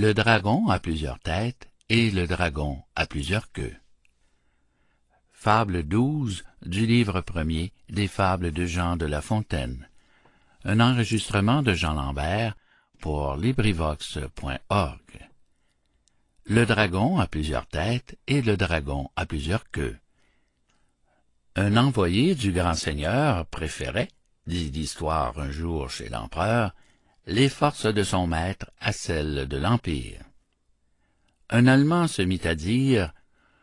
Le dragon a plusieurs têtes et le dragon a plusieurs queues. Fable 12 du livre premier des fables de Jean de La Fontaine. Un enregistrement de Jean Lambert pour LibriVox.org. Le dragon a plusieurs têtes et le dragon a plusieurs queues. Un envoyé du grand seigneur préférait, dit l'histoire un jour chez l'empereur, les forces de son maître à celles de l'Empire. Un Allemand se mit à dire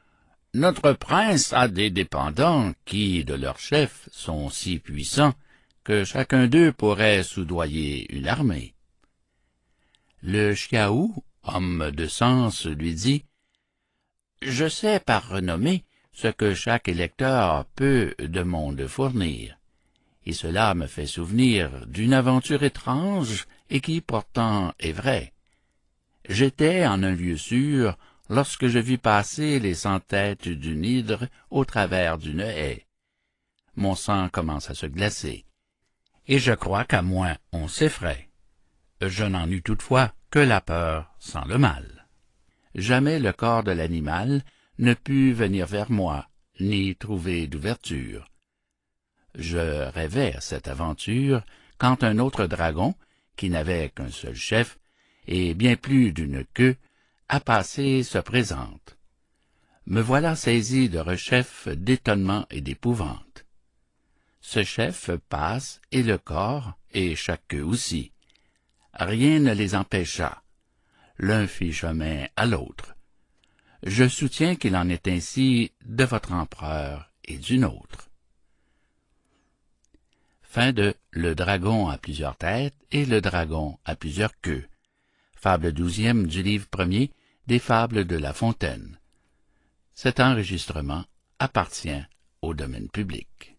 « Notre prince a des dépendants qui, de leur chef, sont si puissants que chacun d'eux pourrait soudoyer une armée. » Le Chiaou, homme de sens, lui dit « Je sais par renommée ce que chaque électeur peut de monde fournir et cela me fait souvenir d'une aventure étrange et qui pourtant est vraie. J'étais en un lieu sûr lorsque je vis passer les cent têtes d'une hydre au travers d'une haie. Mon sang commence à se glacer, et je crois qu'à moins on s'effraie. Je n'en eus toutefois que la peur sans le mal. Jamais le corps de l'animal ne put venir vers moi, ni trouver d'ouverture je rêvais à cette aventure quand un autre dragon, qui n'avait qu'un seul chef, et bien plus d'une queue, à passer se présente. Me voilà saisi de rechef d'étonnement et d'épouvante. Ce chef passe, et le corps, et chaque queue aussi. Rien ne les empêcha. L'un fit chemin à l'autre. Je soutiens qu'il en est ainsi de votre empereur et du nôtre. Fin de Le dragon à plusieurs têtes et Le dragon à plusieurs queues. Fable douzième du livre premier des Fables de La Fontaine. Cet enregistrement appartient au domaine public.